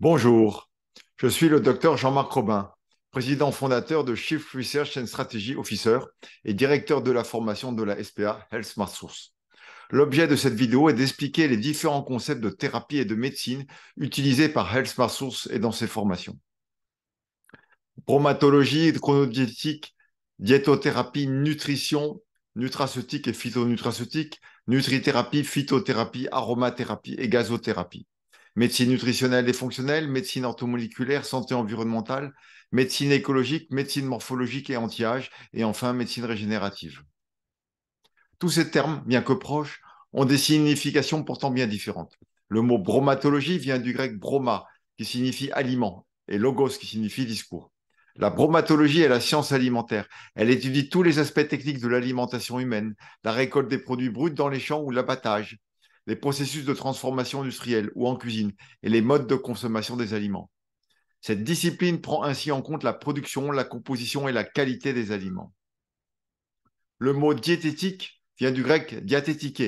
Bonjour, je suis le docteur Jean-Marc Robin, président fondateur de Chief Research and Strategy Officer et directeur de la formation de la SPA Health Smart Source. L'objet de cette vidéo est d'expliquer les différents concepts de thérapie et de médecine utilisés par Health Smart Source et dans ses formations. Bromatologie, chronodiétique, diétothérapie, nutrition, nutraceutique et phytonutraceutique, nutrithérapie, phytothérapie, aromathérapie et gazothérapie médecine nutritionnelle et fonctionnelle, médecine orthomoléculaire, santé environnementale, médecine écologique, médecine morphologique et anti-âge, et enfin médecine régénérative. Tous ces termes, bien que proches, ont des significations pourtant bien différentes. Le mot bromatologie vient du grec broma, qui signifie aliment, et logos, qui signifie discours. La bromatologie est la science alimentaire. Elle étudie tous les aspects techniques de l'alimentation humaine, la récolte des produits bruts dans les champs ou l'abattage, les processus de transformation industrielle ou en cuisine et les modes de consommation des aliments. Cette discipline prend ainsi en compte la production, la composition et la qualité des aliments. Le mot diététique vient du grec diatétique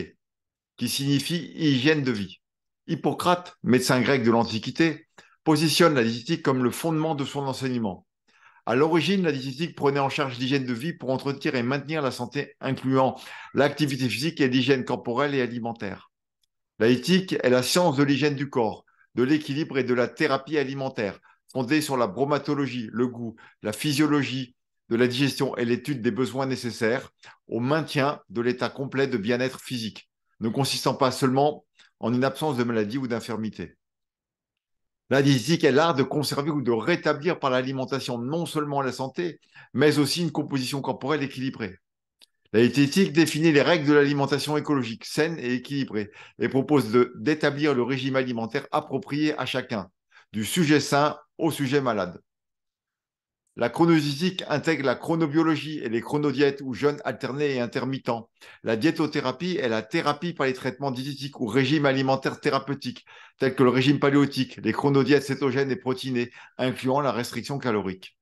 qui signifie hygiène de vie. Hippocrate, médecin grec de l'Antiquité, positionne la diététique comme le fondement de son enseignement. À l'origine, la diététique prenait en charge l'hygiène de vie pour entretenir et maintenir la santé, incluant l'activité physique et l'hygiène corporelle et alimentaire. La éthique est la science de l'hygiène du corps, de l'équilibre et de la thérapie alimentaire, fondée sur la bromatologie, le goût, la physiologie de la digestion et l'étude des besoins nécessaires au maintien de l'état complet de bien-être physique, ne consistant pas seulement en une absence de maladie ou d'infirmité. La diététique est l'art de conserver ou de rétablir par l'alimentation non seulement la santé, mais aussi une composition corporelle équilibrée. La diététique définit les règles de l'alimentation écologique, saine et équilibrée, et propose d'établir le régime alimentaire approprié à chacun, du sujet sain au sujet malade. La chronosytique intègre la chronobiologie et les chronodiètes ou jeunes alternés et intermittents. La diétothérapie est la thérapie par les traitements diététiques ou régimes alimentaires thérapeutiques, tels que le régime paléotique, les chronodiètes cétogènes et protéinées, incluant la restriction calorique.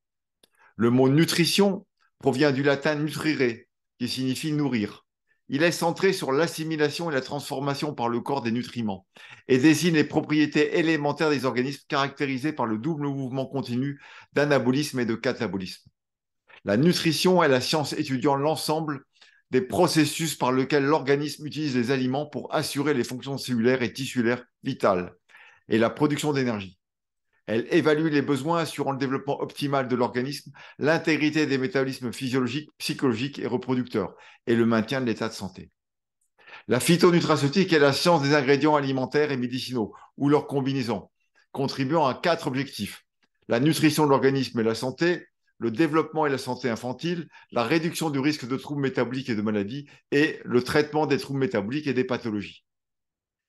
Le mot nutrition provient du latin nutrire, qui signifie nourrir. Il est centré sur l'assimilation et la transformation par le corps des nutriments et désigne les propriétés élémentaires des organismes caractérisées par le double mouvement continu d'anabolisme et de catabolisme. La nutrition est la science étudiant l'ensemble des processus par lesquels l'organisme utilise les aliments pour assurer les fonctions cellulaires et tissulaires vitales et la production d'énergie. Elle évalue les besoins assurant le développement optimal de l'organisme, l'intégrité des métabolismes physiologiques, psychologiques et reproducteurs, et le maintien de l'état de santé. La phytonutraceutique est la science des ingrédients alimentaires et médicinaux, ou leurs combinaisons, contribuant à quatre objectifs. La nutrition de l'organisme et la santé, le développement et la santé infantile, la réduction du risque de troubles métaboliques et de maladies, et le traitement des troubles métaboliques et des pathologies.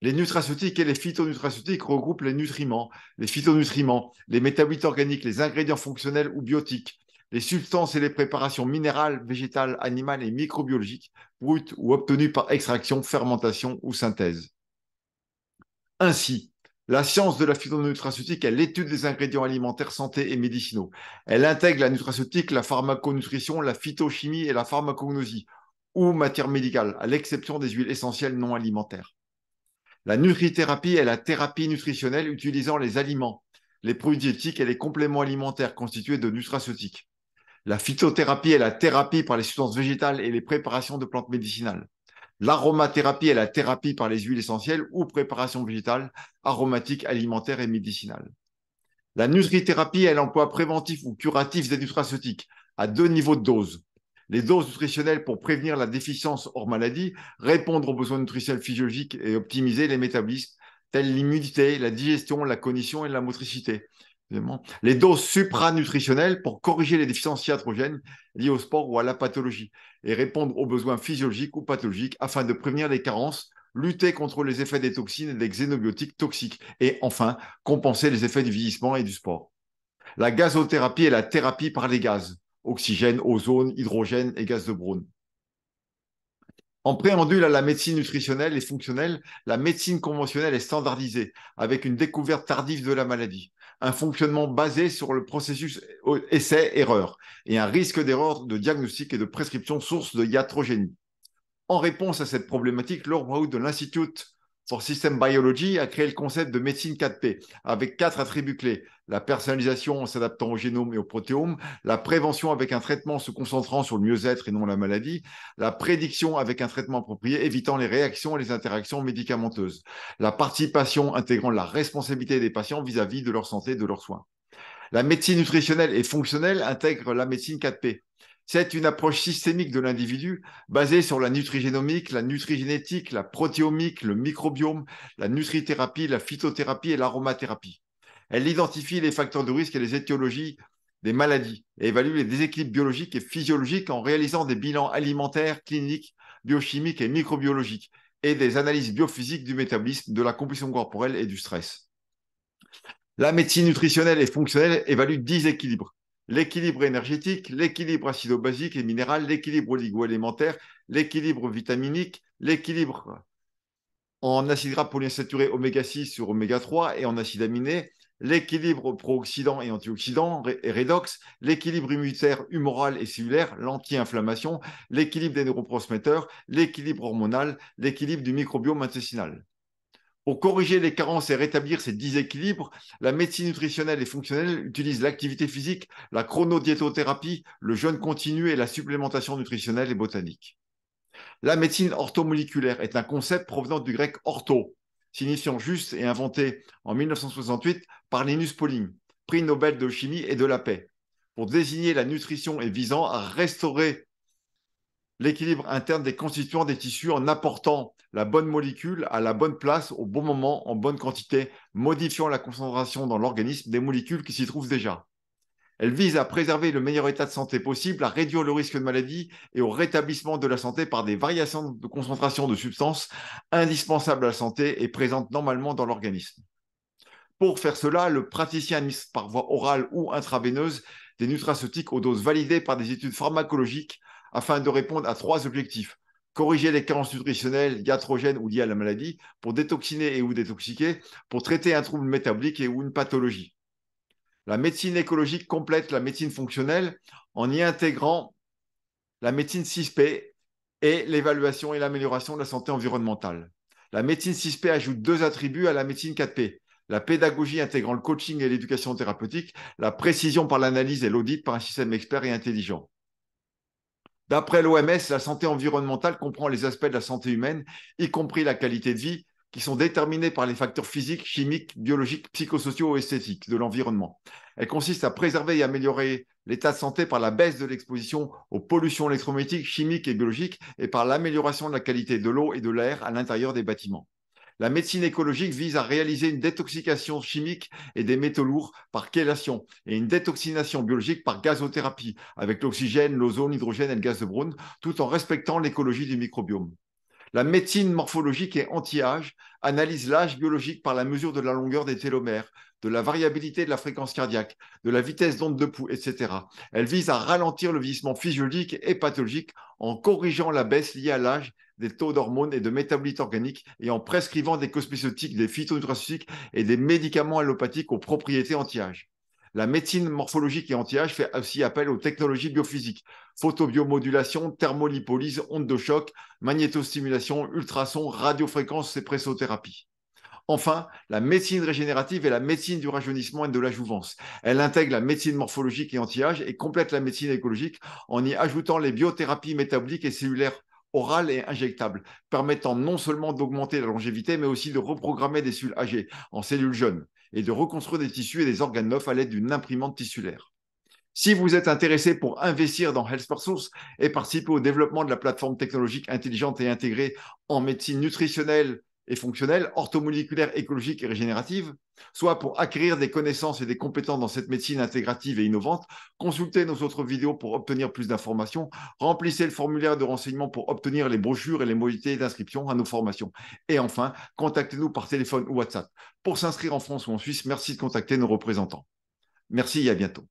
Les nutraceutiques et les phytonutraceutiques regroupent les nutriments, les phytonutriments, les métabolites organiques, les ingrédients fonctionnels ou biotiques, les substances et les préparations minérales, végétales, animales et microbiologiques, brutes ou obtenues par extraction, fermentation ou synthèse. Ainsi, la science de la phytonutraceutique, est l'étude les ingrédients alimentaires santé et médicinaux. Elle intègre la nutraceutique, la pharmaconutrition, la phytochimie et la pharmacognosie, ou matière médicale, à l'exception des huiles essentielles non alimentaires. La nutrithérapie est la thérapie nutritionnelle utilisant les aliments, les produits diététiques et les compléments alimentaires constitués de nutraceutiques. La phytothérapie est la thérapie par les substances végétales et les préparations de plantes médicinales. L'aromathérapie est la thérapie par les huiles essentielles ou préparations végétales, aromatiques, alimentaires et médicinales. La nutrithérapie est l'emploi préventif ou curatif des nutraceutiques à deux niveaux de dose, les doses nutritionnelles pour prévenir la déficience hors maladie, répondre aux besoins nutritionnels physiologiques et optimiser les métabolismes tels l'immunité, la digestion, la cognition et la motricité. Les doses supranutritionnelles pour corriger les déficiences iatrogènes liées au sport ou à la pathologie et répondre aux besoins physiologiques ou pathologiques afin de prévenir les carences, lutter contre les effets des toxines et des xénobiotiques toxiques et enfin compenser les effets du vieillissement et du sport. La gazothérapie est la thérapie par les gaz oxygène, ozone, hydrogène et gaz de Brune. En préambule à la médecine nutritionnelle et fonctionnelle, la médecine conventionnelle est standardisée avec une découverte tardive de la maladie, un fonctionnement basé sur le processus essai-erreur et un risque d'erreur de diagnostic et de prescription source de iatrogénie. En réponse à cette problématique, Lord Brown de l'Institut for System Biology a créé le concept de médecine 4P avec quatre attributs clés. La personnalisation en s'adaptant au génome et au protéome, la prévention avec un traitement se concentrant sur le mieux-être et non la maladie, la prédiction avec un traitement approprié évitant les réactions et les interactions médicamenteuses, la participation intégrant la responsabilité des patients vis-à-vis -vis de leur santé et de leurs soins. La médecine nutritionnelle et fonctionnelle intègre la médecine 4P. C'est une approche systémique de l'individu basée sur la nutrigenomique, la nutrigenétique, la protéomique, le microbiome, la nutrithérapie, la phytothérapie et l'aromathérapie. Elle identifie les facteurs de risque et les étiologies des maladies et évalue les déséquilibres biologiques et physiologiques en réalisant des bilans alimentaires, cliniques, biochimiques et microbiologiques et des analyses biophysiques du métabolisme, de la composition corporelle et du stress. La médecine nutritionnelle et fonctionnelle évalue 10 équilibres l'équilibre énergétique, l'équilibre acido-basique et minéral, l'équilibre oligo-élémentaire, l'équilibre vitaminique, l'équilibre en acides gras polyinsaturés oméga 6 sur oméga 3 et en acides aminés, l'équilibre pro-oxydant et antioxydant et redox, l'équilibre immunitaire humoral et cellulaire, l'anti-inflammation, l'équilibre des neurotransmetteurs, l'équilibre hormonal, l'équilibre du microbiome intestinal. Pour corriger les carences et rétablir ces déséquilibres, la médecine nutritionnelle et fonctionnelle utilise l'activité physique, la chronodiétothérapie, le jeûne continu et la supplémentation nutritionnelle et botanique. La médecine orthomoléculaire est un concept provenant du grec ortho, signifiant juste et inventé en 1968 par Linus Pauling, prix Nobel de chimie et de la paix, pour désigner la nutrition et visant à restaurer l'équilibre interne des constituants des tissus en apportant la bonne molécule à la bonne place, au bon moment, en bonne quantité, modifiant la concentration dans l'organisme des molécules qui s'y trouvent déjà. Elle vise à préserver le meilleur état de santé possible, à réduire le risque de maladie et au rétablissement de la santé par des variations de concentration de substances indispensables à la santé et présentes normalement dans l'organisme. Pour faire cela, le praticien administre par voie orale ou intraveineuse des nutraceutiques aux doses validées par des études pharmacologiques afin de répondre à trois objectifs. Corriger les carences nutritionnelles, gastrogènes ou liées à la maladie, pour détoxiner et ou détoxiquer, pour traiter un trouble métabolique et ou une pathologie. La médecine écologique complète la médecine fonctionnelle en y intégrant la médecine 6P et l'évaluation et l'amélioration de la santé environnementale. La médecine 6P ajoute deux attributs à la médecine 4P. La pédagogie intégrant le coaching et l'éducation thérapeutique, la précision par l'analyse et l'audit par un système expert et intelligent. D'après l'OMS, la santé environnementale comprend les aspects de la santé humaine, y compris la qualité de vie, qui sont déterminés par les facteurs physiques, chimiques, biologiques, psychosociaux et esthétiques de l'environnement. Elle consiste à préserver et améliorer l'état de santé par la baisse de l'exposition aux pollutions électromagnétiques, chimiques et biologiques et par l'amélioration de la qualité de l'eau et de l'air à l'intérieur des bâtiments. La médecine écologique vise à réaliser une détoxication chimique et des métaux lourds par chélation et une détoxination biologique par gazothérapie avec l'oxygène, l'ozone, l'hydrogène et le gaz de Brune tout en respectant l'écologie du microbiome. La médecine morphologique et anti-âge analyse l'âge biologique par la mesure de la longueur des télomères, de la variabilité de la fréquence cardiaque, de la vitesse d'onde de pouls, etc. Elle vise à ralentir le vieillissement physiologique et pathologique en corrigeant la baisse liée à l'âge des taux d'hormones et de métabolites organiques et en prescrivant des cosmétiques, des phytonutraceutiques et des médicaments allopathiques aux propriétés anti-âge. La médecine morphologique et anti-âge fait aussi appel aux technologies biophysiques, photobiomodulation, thermolipolyse, ondes de choc, magnétostimulation, ultrasons, radiofréquences et pressothérapie. Enfin, la médecine régénérative est la médecine du rajeunissement et de la jouvence. Elle intègre la médecine morphologique et anti-âge et complète la médecine écologique en y ajoutant les biothérapies métaboliques et cellulaires orales et injectables, permettant non seulement d'augmenter la longévité, mais aussi de reprogrammer des cellules âgées en cellules jeunes et de reconstruire des tissus et des organes neufs à l'aide d'une imprimante tissulaire. Si vous êtes intéressé pour investir dans Health Source et participer au développement de la plateforme technologique intelligente et intégrée en médecine nutritionnelle, et fonctionnelle, orthomoléculaire, écologique et régénérative, soit pour acquérir des connaissances et des compétences dans cette médecine intégrative et innovante, consultez nos autres vidéos pour obtenir plus d'informations, remplissez le formulaire de renseignement pour obtenir les brochures et les modalités d'inscription à nos formations. Et enfin, contactez-nous par téléphone ou WhatsApp. Pour s'inscrire en France ou en Suisse, merci de contacter nos représentants. Merci et à bientôt.